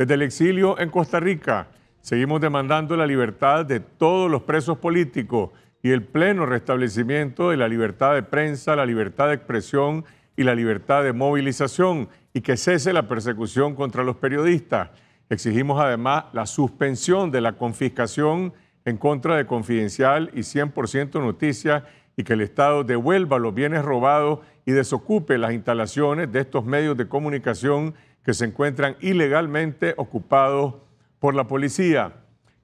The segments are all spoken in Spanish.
Desde el exilio en Costa Rica, seguimos demandando la libertad de todos los presos políticos y el pleno restablecimiento de la libertad de prensa, la libertad de expresión y la libertad de movilización y que cese la persecución contra los periodistas. Exigimos además la suspensión de la confiscación en contra de Confidencial y 100% Noticias y que el Estado devuelva los bienes robados y desocupe las instalaciones de estos medios de comunicación que se encuentran ilegalmente ocupados por la policía.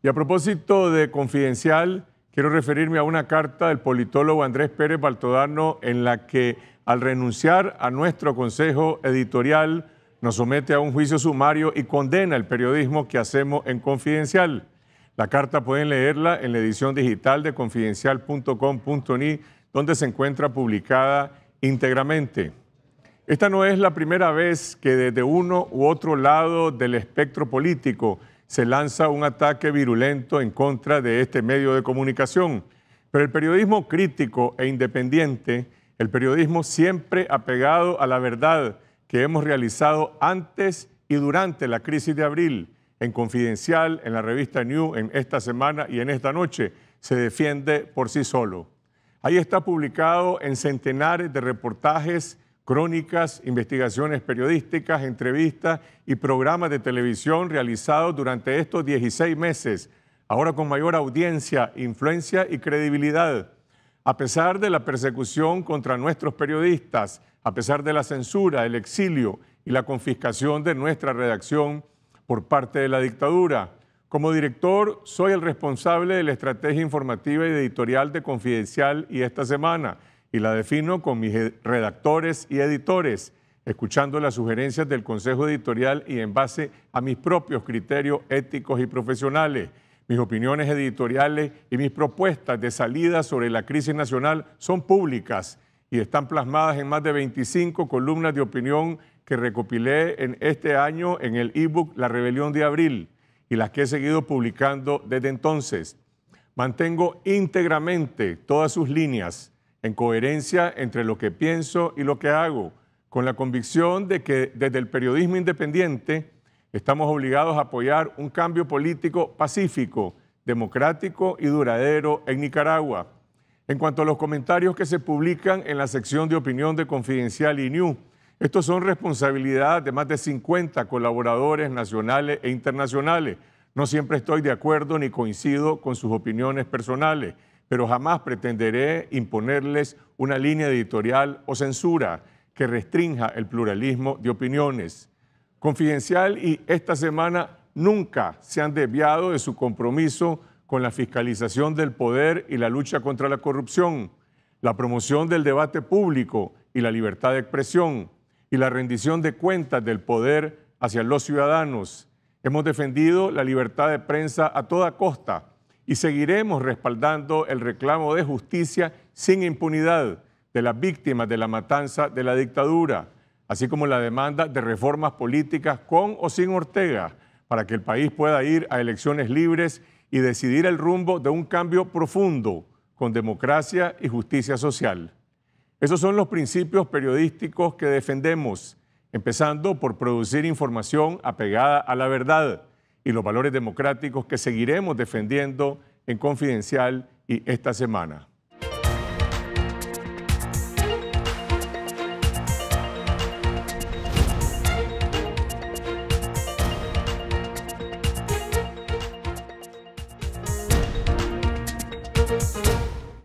Y a propósito de confidencial, quiero referirme a una carta del politólogo Andrés Pérez Baltodano en la que al renunciar a nuestro consejo editorial nos somete a un juicio sumario y condena el periodismo que hacemos en confidencial. La carta pueden leerla en la edición digital de confidencial.com.ni, donde se encuentra publicada íntegramente. Esta no es la primera vez que desde uno u otro lado del espectro político se lanza un ataque virulento en contra de este medio de comunicación. Pero el periodismo crítico e independiente, el periodismo siempre apegado a la verdad que hemos realizado antes y durante la crisis de abril, en Confidencial, en la revista New, en esta semana y en esta noche, se defiende por sí solo. Ahí está publicado en centenares de reportajes, crónicas, investigaciones periodísticas, entrevistas y programas de televisión realizados durante estos 16 meses, ahora con mayor audiencia, influencia y credibilidad. A pesar de la persecución contra nuestros periodistas, a pesar de la censura, el exilio y la confiscación de nuestra redacción, por parte de la dictadura. Como director, soy el responsable de la estrategia informativa y editorial de Confidencial y esta semana, y la defino con mis redactores y editores, escuchando las sugerencias del Consejo Editorial y en base a mis propios criterios éticos y profesionales. Mis opiniones editoriales y mis propuestas de salida sobre la crisis nacional son públicas y están plasmadas en más de 25 columnas de opinión que recopilé en este año en el ebook La Rebelión de Abril y las que he seguido publicando desde entonces. Mantengo íntegramente todas sus líneas en coherencia entre lo que pienso y lo que hago, con la convicción de que desde el periodismo independiente estamos obligados a apoyar un cambio político pacífico, democrático y duradero en Nicaragua en cuanto a los comentarios que se publican en la sección de opinión de Confidencial y New, estos son responsabilidad de más de 50 colaboradores nacionales e internacionales. No siempre estoy de acuerdo ni coincido con sus opiniones personales, pero jamás pretenderé imponerles una línea editorial o censura que restrinja el pluralismo de opiniones. Confidencial y esta semana nunca se han desviado de su compromiso con la fiscalización del poder y la lucha contra la corrupción, la promoción del debate público y la libertad de expresión, y la rendición de cuentas del poder hacia los ciudadanos. Hemos defendido la libertad de prensa a toda costa y seguiremos respaldando el reclamo de justicia sin impunidad de las víctimas de la matanza de la dictadura, así como la demanda de reformas políticas con o sin Ortega para que el país pueda ir a elecciones libres y decidir el rumbo de un cambio profundo con democracia y justicia social. Esos son los principios periodísticos que defendemos, empezando por producir información apegada a la verdad y los valores democráticos que seguiremos defendiendo en Confidencial y esta semana.